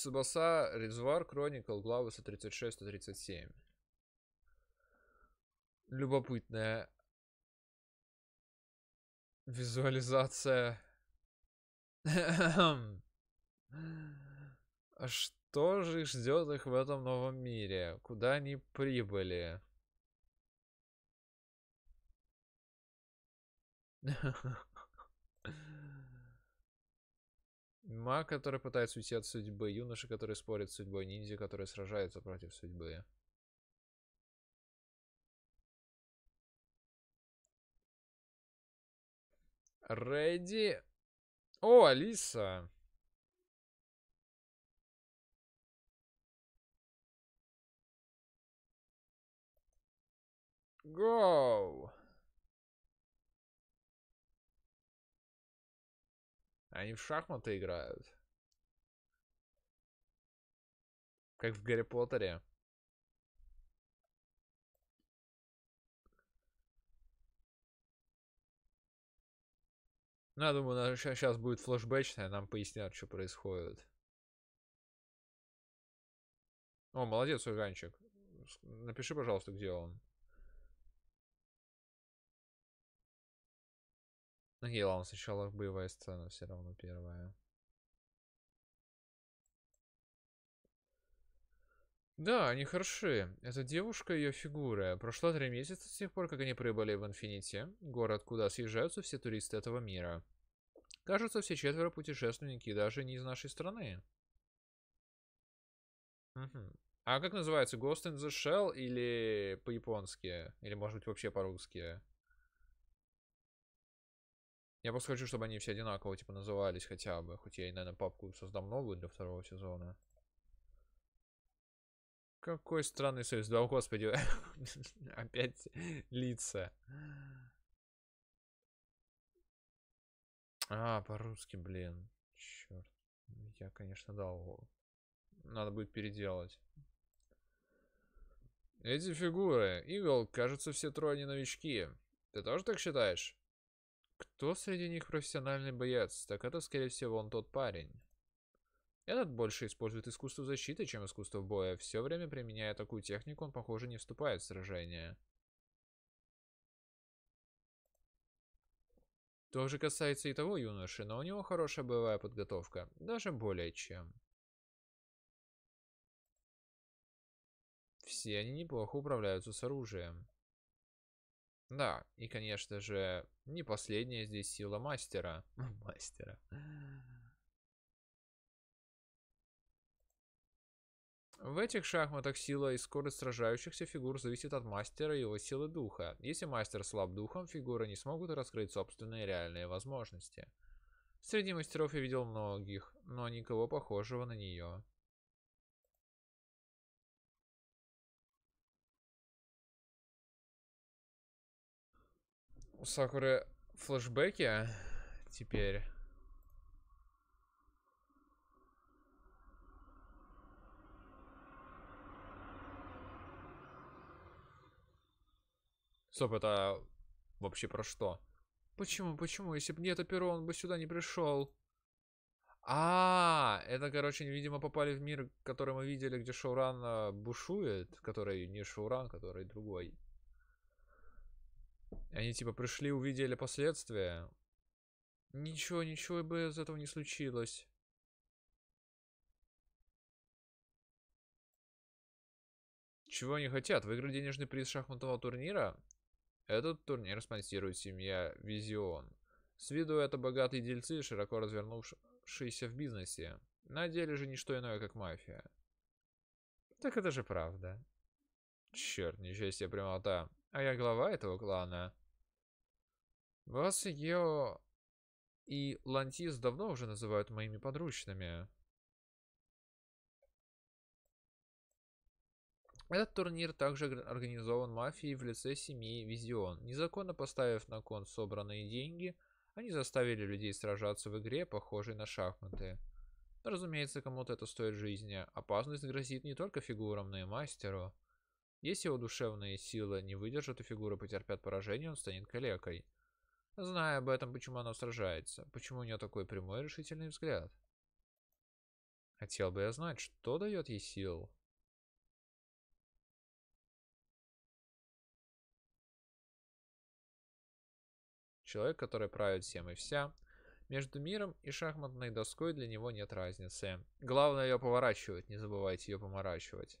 Сабаса, Резуар, Кроникл, главы 136-137. Любопытная визуализация. Хм. А Что же ждет их в этом новом мире? Куда они прибыли? Маг, который пытается уйти от судьбы. Юноша, который спорит с судьбой. Ниндзя, который сражается против судьбы. Рэдди. О, Алиса. Go! Они в шахматы играют. Как в Гарри Поттере. Ну, я думаю, сейчас будет флешбэчная, нам пояснят, что происходит. О, молодец, Урганчик. Напиши, пожалуйста, где он. Окей, ладно, сначала боевая сцена все равно первая. Да, они хороши. Это девушка и ее фигура. Прошло три месяца с тех пор, как они прибыли в Инфинити, город, куда съезжаются все туристы этого мира. Кажется, все четверо путешественники, даже не из нашей страны. Угу. А как называется? Ghost in the Shell или по-японски? Или может быть вообще по-русски? Я просто хочу, чтобы они все одинаково, типа, назывались хотя бы. Хоть я и, наверное, папку создам новую для второго сезона. Какой странный союз. Да, о, господи. Опять лица. А, по-русски, блин. Черт. Я, конечно, дал. Надо будет переделать. Эти фигуры. Игл, кажется, все трое не новички. Ты тоже так считаешь? Кто среди них профессиональный боец, так это, скорее всего, он тот парень. Этот больше использует искусство защиты, чем искусство боя. Все время применяя такую технику, он, похоже, не вступает в сражение. То же касается и того юноши, но у него хорошая боевая подготовка. Даже более чем. Все они неплохо управляются с оружием. Да, и, конечно же, не последняя здесь сила мастера. мастера. В этих шахматах сила и скорость сражающихся фигур зависит от мастера и его силы духа. Если мастер слаб духом, фигуры не смогут раскрыть собственные реальные возможности. Среди мастеров я видел многих, но никого похожего на нее. у Сакуры флешбеки а теперь. Стоп, это вообще про что? Почему, почему? Если бы не это перо, он бы сюда не пришел. А, -а, а, это, короче, видимо, попали в мир, который мы видели, где Шоуран а, бушует, который не Шоуран, который другой. Они типа пришли, увидели последствия. Ничего, ничего бы из этого не случилось. Чего они хотят? Выиграть денежный приз шахматного турнира? Этот турнир спонсирует семья Визион. С виду это богатые дельцы, широко развернувшиеся в бизнесе. На деле же не что иное, как мафия. Так это же правда. Черт, ничего себе прямота. А я глава этого клана. Вас Ео и Лантис давно уже называют моими подручными. Этот турнир также организован мафией в лице семьи Визион. Незаконно поставив на кон собранные деньги, они заставили людей сражаться в игре, похожей на шахматы. разумеется, кому-то это стоит жизни. Опасность грозит не только фигурам, но и мастеру. Если его душевные силы не выдержат и фигура потерпят поражение, он станет калекой. Зная об этом, почему она сражается, почему у нее такой прямой решительный взгляд. Хотел бы я знать, что дает ей сил. Человек, который правит всем и вся. Между миром и шахматной доской для него нет разницы. Главное ее поворачивать, не забывайте ее поморачивать.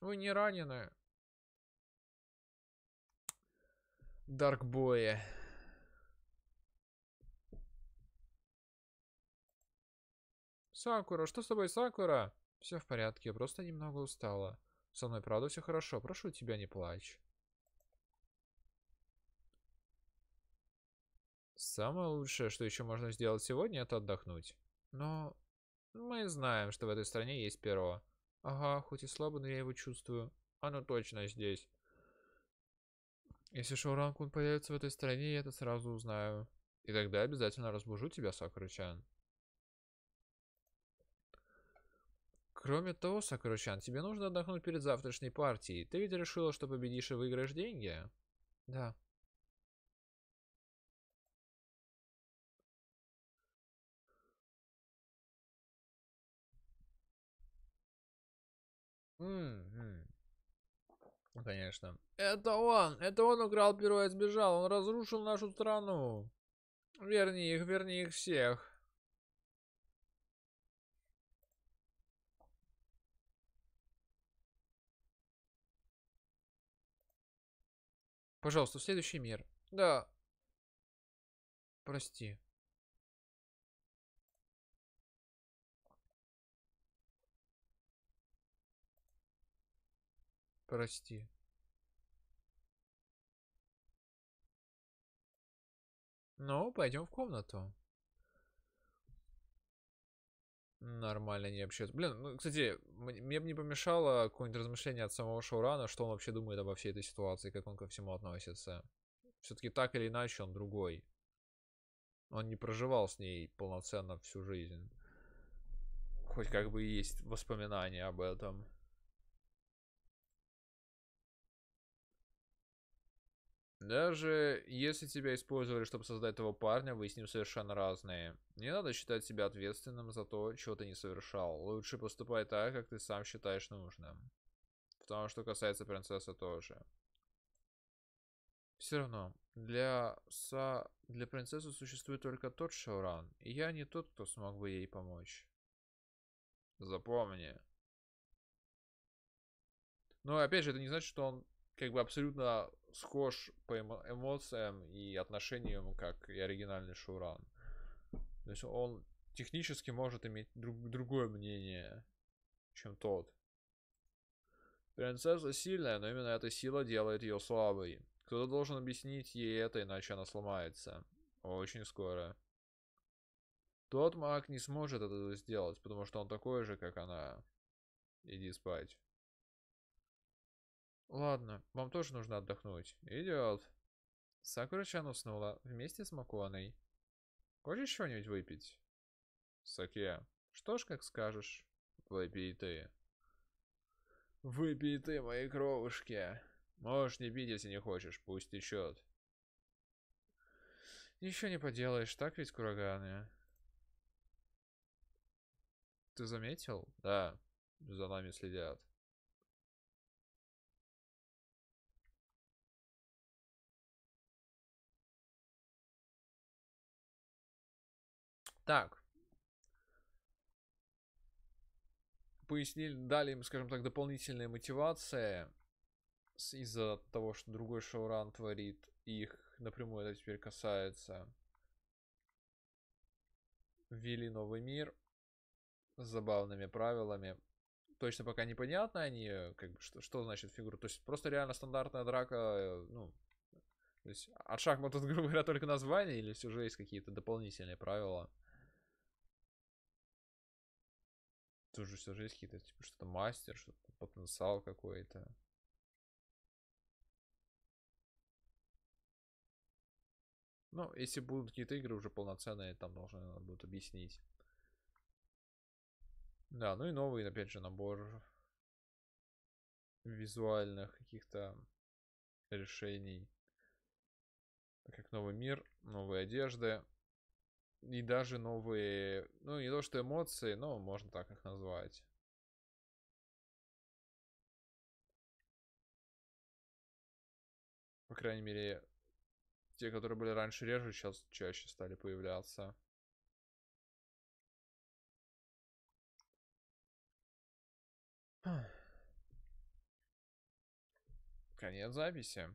Вы не ранены. Даркбои. Сакура, что с тобой, Сакура? Все в порядке, я просто немного устала. Со мной, правда, все хорошо. Прошу тебя, не плачь. Самое лучшее, что еще можно сделать сегодня, это отдохнуть. Но мы знаем, что в этой стране есть перо. Ага, хоть и слабо, но я его чувствую. Оно точно здесь. Если Шоуранкун появится в этой стране, я это сразу узнаю. И тогда обязательно разбужу тебя, Сакурычан. Кроме того, Сакурычан, тебе нужно отдохнуть перед завтрашней партией. Ты ведь решила, что победишь и выиграешь деньги? Да. М ну, Конечно. Это он! Это он украл перо и сбежал. Он разрушил нашу страну. Верни их, верни их всех. Пожалуйста, следующий мир. Да. Прости. Прости. Ну, пойдем в комнату. Нормально не общаться. Блин, ну, кстати, мне бы не помешало какое-нибудь размышление от самого Шаурана, что он вообще думает обо всей этой ситуации, как он ко всему относится. Все-таки так или иначе он другой. Он не проживал с ней полноценно всю жизнь. Хоть как бы есть воспоминания об этом. Даже если тебя использовали, чтобы создать этого парня, вы с ним совершенно разные. Не надо считать себя ответственным за то, чего ты не совершал. Лучше поступай так, как ты сам считаешь нужным. Потому что касается принцессы тоже. Все равно, для Са... Для принцессы существует только тот Шауран, и я не тот, кто смог бы ей помочь. Запомни. Но ну, опять же, это не значит, что он как бы абсолютно схож по эмоциям и отношениям, как и оригинальный шоуран. То есть он технически может иметь друг, другое мнение, чем тот. Принцесса сильная, но именно эта сила делает ее слабой. Кто-то должен объяснить ей это, иначе она сломается. Очень скоро. Тот маг не сможет это сделать, потому что он такой же, как она. Иди спать. Ладно, вам тоже нужно отдохнуть. Идет. Сакура-чан уснула вместе с Макуаной. Хочешь что нибудь выпить? Саке, что ж, как скажешь. Выпей ты. Выпей ты, мои кровушки. Можешь не пить, если не хочешь, пусть течет. Ничего не поделаешь, так ведь, Кураганы? Ты заметил? Да, за нами следят. Так. Пояснили, дали им, скажем так, дополнительная мотивация из-за того, что другой шоуран творит, их напрямую это теперь касается. Ввели новый мир с забавными правилами. Точно пока непонятно они, как бы, что, что значит фигура. То есть просто реально стандартная драка, э, ну, то есть от шахмат тут, грубо говоря, только название или все же есть какие-то дополнительные правила? тоже все же есть какие-то, типа, что-то мастер, что-то потенциал какой-то. Ну, если будут какие-то игры уже полноценные, там должны надо будет объяснить. Да, ну и новый, опять же, набор визуальных каких-то решений. Так как новый мир, новые одежды, и даже новые, ну не то что эмоции, но можно так их назвать. По крайней мере, те, которые были раньше реже, сейчас чаще стали появляться. Конец записи.